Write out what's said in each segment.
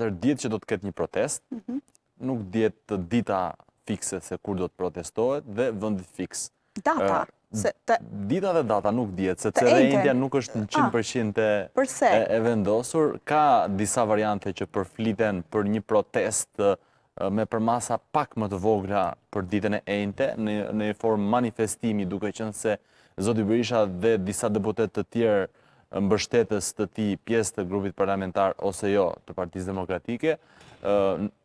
Dhe djetë që do të ketë një protest, mhm. nuk djetë dita fikse se kur do të protestohet dhe vëndit fikse. Data? Dita dhe data nuk djetë, se të India nuk është ah. në 100% e vendosur. Ka disa variante që përfliten për një protest me përmasa pak më të vogla për ditën e ejnëte, në formë manifestimi duke qënë se Zoti Berisha dhe disa deputet të tjerë mbështetës të ti pjesë të grupit parlamentar ose jo të partiz demokratike,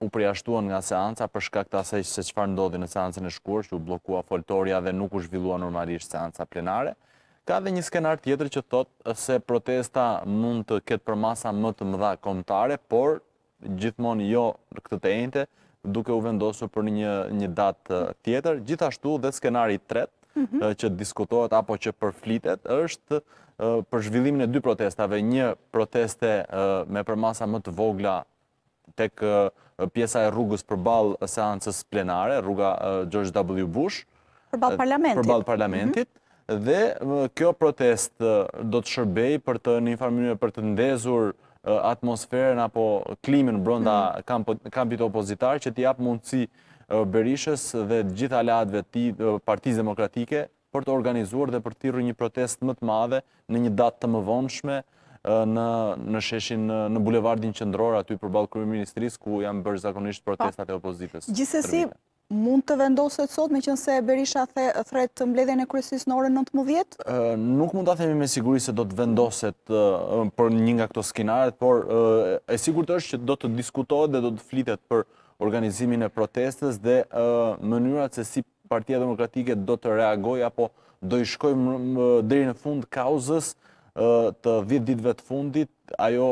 u përjashtuan nga seanca përshka këta se qëfar ndodhi në seancën e shkurë, që u blokua foltoria dhe nuk u zhvillua normalisht seanca plenare. Ka dhe një skenar tjetër që thotë se protesta mund të ketë për masa më të mëdha komtare, por gjithmonë jo këtë të ejnëte duke u vendosu për një datë tjetër. Gjithashtu dhe skenari tretë, Mhm. që diskutohet apo që përflitet, është për zhvillimin e dy protestave, një proteste me përmasa më të vogla tek pjesa e rrugës për balë seancës plenare, rruga George W. Bush, për balë parlamentit, mhm. dhe kjo protest do të shërbej për të një farmënyre për të ndezur atmosferën apo klimin brënda mhm. kampit opozitar që t'i apë mundësi Berishës dhe gjitha latëve partiz demokratike për të organizuar dhe për të tiru një protest më të madhe në një datë të më vonshme në sheshin në bulevardin qëndror aty për balkurë ministris ku janë bërë zakonisht protestat e opozitës. Gjithsesi, mund të vendoset sot me qënëse Berisha thret të mbledhe në kryesis në orën 19? Nuk mund të themi me siguri se do të vendoset për një nga këto skinaret, por e sigur të është që do të diskutohet dhe do të flitet për organizimin e protestës dhe mënyrat se si Partia Demokratike do të reagoj apo do i shkoj dheri në fund kauzës të vit ditve të fundit, ajo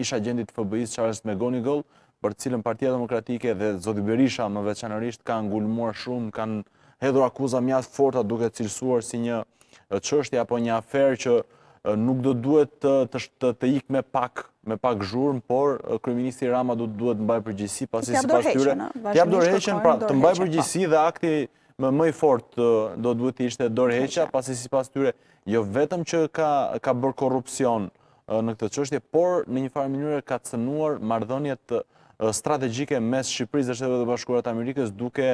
isha gjendit FBI Charles McGonigal, për cilën Partia Demokratike dhe Zodhi Berisha më veçanërisht kanë ngulmuar shumë, kanë hedhur akuza mjatë forta duke cilësuar si një qështja apo një aferë që nuk do duhet të ikme pak me pak zhurm por kryeminist Rama duhet të mbajë përgjegjësi pasi sipas tyre janë dorëheçja pra, të mbajë përgjegjësi po. dhe akti më më i fort do të duhet të ishte dorheqa pasi sipas tyre jo vetëm që ka ka bërë korrupsion në këtë çështje por në një farë mënyrë ka cënuar marrëdhënjet strategjike mes Shqipërisë dhe Shtetit Bashkuar të Amerikës duke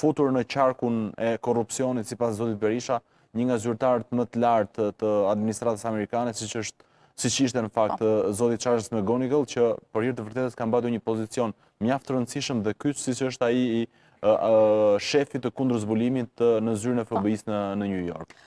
futur në qarkun e korrupsionit sipas zotit Berisha një nga zyrtarët më të lartë të administratës amerikane siç është si që ishte në fakt po. eh, Zodit Charles McGonigal, që për hirtë të vërtetës kam badu një pozicion mjaftë rëndësishëm dhe kytë, si që është aji i eh, eh, shefi të kundrëzbulimit në zyrën e po. FBI-së në New York.